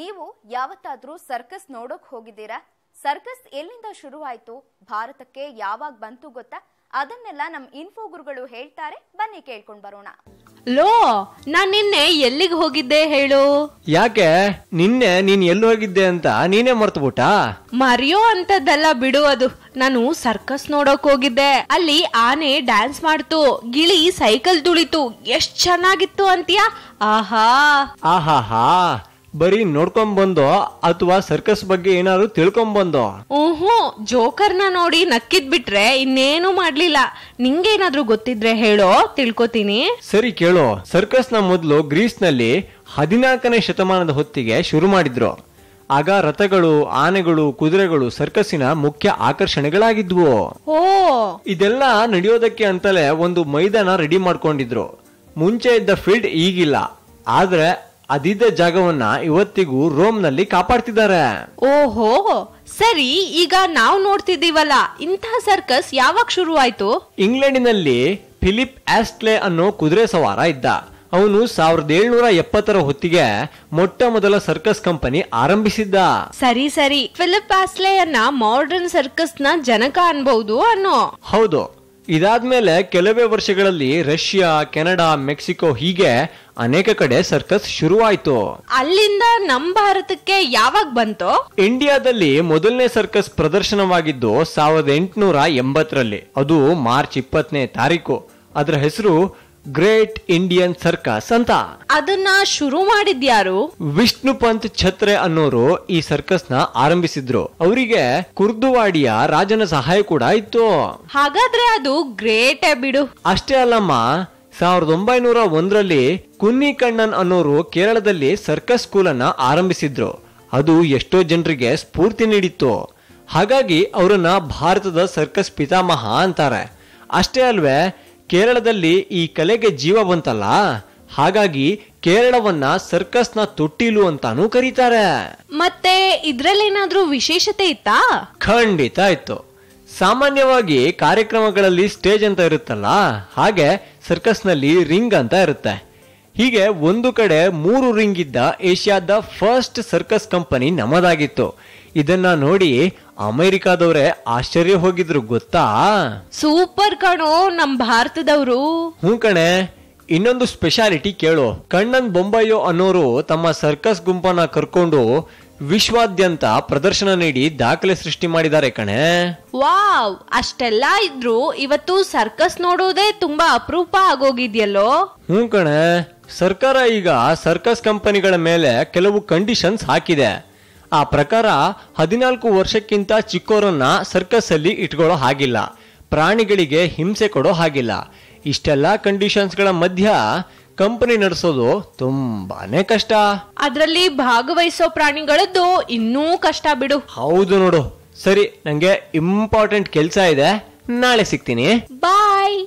ನೀವು ಯಾವತ್ತಾದ್ರೂ ಸರ್ಕಸ್ ನೋಡೋಕ್ ಹೋಗಿದ್ದೀರಾ ಸರ್ಕಸ್ ಎಲ್ಲಿಂದ ಶುರುವಾಯಿತು ಭಾರತಕ್ಕೆ ಯಾವಾಗ ಬಂತು ಗೊತ್ತಾ ಅದನ್ನೆಲ್ಲ ನಮ್ಮ ಇನ್ಫೋ ಗುರುಗಳು ಹೇಳ್ತಾರೆ ಬನ್ನಿ ಕೇಳ್ಕೊಂಡ್ ಬರೋಣ ಲೋ ನಾ ನಿನ್ನೆ ಎಲ್ಲಿಗೆ ಹೋಗಿದ್ದೆ ಹೇಳು ಯಾಕೆ ನಿನ್ನೆ ನೀನ್ ಎಲ್ಲಿ ಹೋಗಿದ್ದೆ ಅಂತ ನೀನೇ ಮರ್ತು ಮರಿಯೋ ಮರೆಯೋ ಬಿಡು ಅದು ನಾನು ಸರ್ಕಸ್ ನೋಡೋಕ್ ಹೋಗಿದ್ದೆ ಅಲ್ಲಿ ಆನೆ ಡ್ಯಾನ್ಸ್ ಮಾಡ್ತು ಗಿಳಿ ಸೈಕಲ್ ತುಳಿತು ಎಷ್ಟ್ ಚೆನ್ನಾಗಿತ್ತು ಅಂತೀಯಾ ಆಹಾ ಆಹಾ ಬರೀ ನೋಡ್ಕೊಂಬಂದೋ ಅಥವಾ ಸರ್ಕಸ್ ಬಗ್ಗೆ ಏನಾದ್ರು ತಿಳ್ಕೊಂಬಂದೋ ಓಹೋ ಜೋಕರ್ನ ನೋಡಿ ನಕ್ಕಿದ್ ಬಿಟ್ರೆ ಇನ್ನೇನು ಮಾಡ್ಲಿಲ್ಲ ನಿಂಗೇನಾದ್ರೂ ಗೊತ್ತಿದ್ರೆ ಹೇಳೋ ತಿಳ್ಕೊತೀನಿ ಸರಿ ಕೇಳೋ ಸರ್ಕಸ್ ನ ಮೊದಲು ಗ್ರೀಸ್ ನಲ್ಲಿ ಹದಿನಾಲ್ಕನೇ ಶತಮಾನದ ಹೊತ್ತಿಗೆ ಶುರು ಮಾಡಿದ್ರು ಆಗ ರಥಗಳು ಆನೆಗಳು ಕುದುರೆಗಳು ಸರ್ಕಸ್ಸಿನ ಮುಖ್ಯ ಆಕರ್ಷಣೆಗಳಾಗಿದ್ವು ಓ ಇದೆಲ್ಲ ನಡೆಯೋದಕ್ಕೆ ಅಂತಲೇ ಒಂದು ಮೈದಾನ ರೆಡಿ ಮಾಡ್ಕೊಂಡಿದ್ರು ಮುಂಚೆ ಇದ್ದ ಫೀಲ್ಡ್ ಈಗಿಲ್ಲ ಆದ್ರೆ ಅದಿದ್ದ ಜಾಗವನ್ನ ಇವತ್ತಿಗೂ ರೋಮ್ ನಲ್ಲಿ ಕಾಪಾಡ್ತಿದ್ದಾರೆ ಓಹೋ ಸರಿ ಈಗ ನಾವು ನೋಡ್ತಿದ್ದೀವಲ್ಲ ಇಂತಹ ಸರ್ಕಸ್ ಯಾವಾಗ ಶುರು ಆಯ್ತು ಇಂಗ್ಲೆಂಡಿನಲ್ಲಿ ಫಿಲಿಪ್ ಆಸ್ಟ್ಲೆ ಅನ್ನೋ ಕುದುರೆ ಸವಾರ ಇದ್ದ ಅವನು ಸಾವಿರದ ಏಳ್ನೂರ ಎಪ್ಪತ್ತರ ಹೊತ್ತಿಗೆ ಮೊಟ್ಟ ಮೊದಲ ಸರ್ಕಸ್ ಕಂಪನಿ ಆರಂಭಿಸಿದ್ದ ಸರಿ ಸರಿ ಫಿಲಿಪ್ ಆಸ್ಲೆಯನ್ನ ಮಾಡರ್ನ್ ಸರ್ಕಸ್ ನ ಜನಕ ಅನ್ಬಹುದು ಅನ್ನೋ ಹೌದು ಇದಾದ್ಮೇಲೆ ಕೆಲವೇ ವರ್ಷಗಳಲ್ಲಿ ರಷ್ಯಾ ಕೆನಡಾ ಮೆಕ್ಸಿಕೋ ಹೀಗೆ ಅನೇಕ ಕಡೆ ಸರ್ಕಸ್ ಶುರುವಾಯ್ತು ಅಲ್ಲಿಂದ ನಮ್ ಭಾರತಕ್ಕೆ ಯಾವಾಗ ಬಂತು ಇಂಡಿಯಾದಲ್ಲಿ ಮೊದಲನೇ ಸರ್ಕಸ್ ಪ್ರದರ್ಶನವಾಗಿದ್ದು ಸಾವಿರದ ಎಂಟುನೂರ ಎಂಬತ್ತರಲ್ಲಿ ಅದು ಮಾರ್ಚ್ ಇಪ್ಪತ್ತನೇ ತಾರೀಕು ಅದರ ಹೆಸರು ಗ್ರೇಟ್ ಇಂಡಿಯನ್ ಸರ್ಕಸ್ ಅಂತ ಅದನ್ನ ಶುರು ಮಾಡಿದ್ಯಾರು ವಿಷ್ಣು ಪಂತ್ ಛತ್ರೆ ಅನ್ನೋರು ಈ ಸರ್ಕಸ್ ನ ಆರಂಭಿಸಿದ್ರು ಅವರಿಗೆ ಕುರ್ದುವಾಡಿಯ ರಾಜನ ಸಹಾಯ ಕೂಡ ಇತ್ತು ಹಾಗಾದ್ರೆ ಅದು ಗ್ರೇಟ್ ಬಿಡು ಅಷ್ಟೇ ಅಲ್ಲಮ್ಮ ಸಾವಿರದ ಒಂಬೈನೂರ ಒಂದರಲ್ಲಿ ಕುನ್ನಿ ಕಣ್ಣನ್ ಅನ್ನೋರು ಕೇರಳದಲ್ಲಿ ಸರ್ಕಸ್ ಸ್ಕೂಲ್ ಅನ್ನ ಆರಂಭಿಸಿದ್ರು ಅದು ಎಷ್ಟೋ ಜನರಿಗೆ ಸ್ಫೂರ್ತಿ ನೀಡಿತ್ತು ಹಾಗಾಗಿ ಅವರನ್ನ ಭಾರತದ ಸರ್ಕಸ್ ಪಿತಾಮಹ ಅಂತಾರೆ ಅಷ್ಟೇ ಅಲ್ವೇ ಕೇರಳದಲ್ಲಿ ಈ ಕಲೆಗೆ ಜೀವ ಬಂತಲ್ಲ ಹಾಗಾಗಿ ಕೇರಳವನ್ನ ಸರ್ಕಸ್ನ ತೊಟ್ಟಿಲು ಅಂತಾನೂ ಕರೀತಾರೆ ಮತ್ತೆ ಇದ್ರಲ್ಲೇನಾದ್ರೂ ವಿಶೇಷತೆ ಇತ್ತಾ ಖಂಡಿತ ಇತ್ತು ಸಾಮಾನ್ಯವಾಗಿ ಕಾರ್ಯಕ್ರಮಗಳಲ್ಲಿ ಸ್ಟೇಜ್ ಅಂತ ಇರುತ್ತಲ್ಲ ಹಾಗೆ ಸರ್ಕಸ್ನಲ್ಲಿ ರಿಂಗ್ ಅಂತ ಇರುತ್ತೆ ಹೀಗೆ ಒಂದು ಕಡೆ ಮೂರು ರಿಂಗ್ ಇದ್ದ ಏಷ್ಯಾದ ಫಸ್ಟ್ ಸರ್ಕಸ್ ಕಂಪನಿ ನಮ್ಮದಾಗಿತ್ತು ಇದನ್ನ ನೋಡಿ ಅಮೆರಿಕಾದವ್ರೆ ಆಶ್ಚರ್ಯ ಹೋಗಿದ್ರು ಗೊತ್ತಾ ಸೂಪರ್ ಕಣೋ ನಮ್ ಭಾರತದವರು ಹ್ಞೂ ಕಣೆ ಇನ್ನೊಂದು ಸ್ಪೆಷಾಲಿಟಿ ಕೇಳು ಕಣ್ಣನ್ ಬೊಂಬಾಯೋ ಅನ್ನೋರು ತಮ್ಮ ಸರ್ಕಸ್ ಗುಂಪನ್ನ ಕರ್ಕೊಂಡು ವಿಶ್ವಾದ್ಯಂತ ಪ್ರದರ್ಶನ ನೀಡಿ ದಾಖಲೆ ಸೃಷ್ಟಿ ಮಾಡಿದ್ದಾರೆ ಕಣೆ ವಾವ್ ಅಷ್ಟೆಲ್ಲ ಇದ್ರು ಇವತ್ತು ಸರ್ಕಸ್ ನೋಡೋದೇ ತುಂಬಾ ಅಪರೂಪ ಆಗೋಗಿದ್ಯಲ್ಲೋ ಹ್ಞೂ ಕಣೆ ಸರ್ಕಾರ ಈಗ ಸರ್ಕಸ್ ಕಂಪನಿಗಳ ಮೇಲೆ ಕೆಲವು ಕಂಡೀಷನ್ಸ್ ಹಾಕಿದೆ ಆ ಪ್ರಕಾರ ಹದಿನಾಲ್ಕು ವರ್ಷಕ್ಕಿಂತ ಚಿಕ್ಕೋರನ್ನ ಸರ್ಕಸ್ ಅಲ್ಲಿ ಇಟ್ಕೊಳ್ಳೋ ಹಾಗಿಲ್ಲ ಪ್ರಾಣಿಗಳಿಗೆ ಹಿಂಸೆ ಕೊಡೋ ಹಾಗಿಲ್ಲ ಇಷ್ಟೆಲ್ಲ ಕಂಡೀಷನ್ಸ್ಗಳ ಮಧ್ಯ ಕಂಪನಿ ನಡೆಸೋದು ತುಂಬಾನೇ ಕಷ್ಟ ಅದರಲ್ಲಿ ಭಾಗವಹಿಸೋ ಪ್ರಾಣಿಗಳದ್ದು ಇನ್ನೂ ಕಷ್ಟ ಬಿಡು ಹೌದು ನೋಡು ಸರಿ ನಂಗೆ ಇಂಪಾರ್ಟೆಂಟ್ ಕೆಲಸ ಇದೆ ನಾಳೆ ಸಿಗ್ತೀನಿ ಬಾಯ್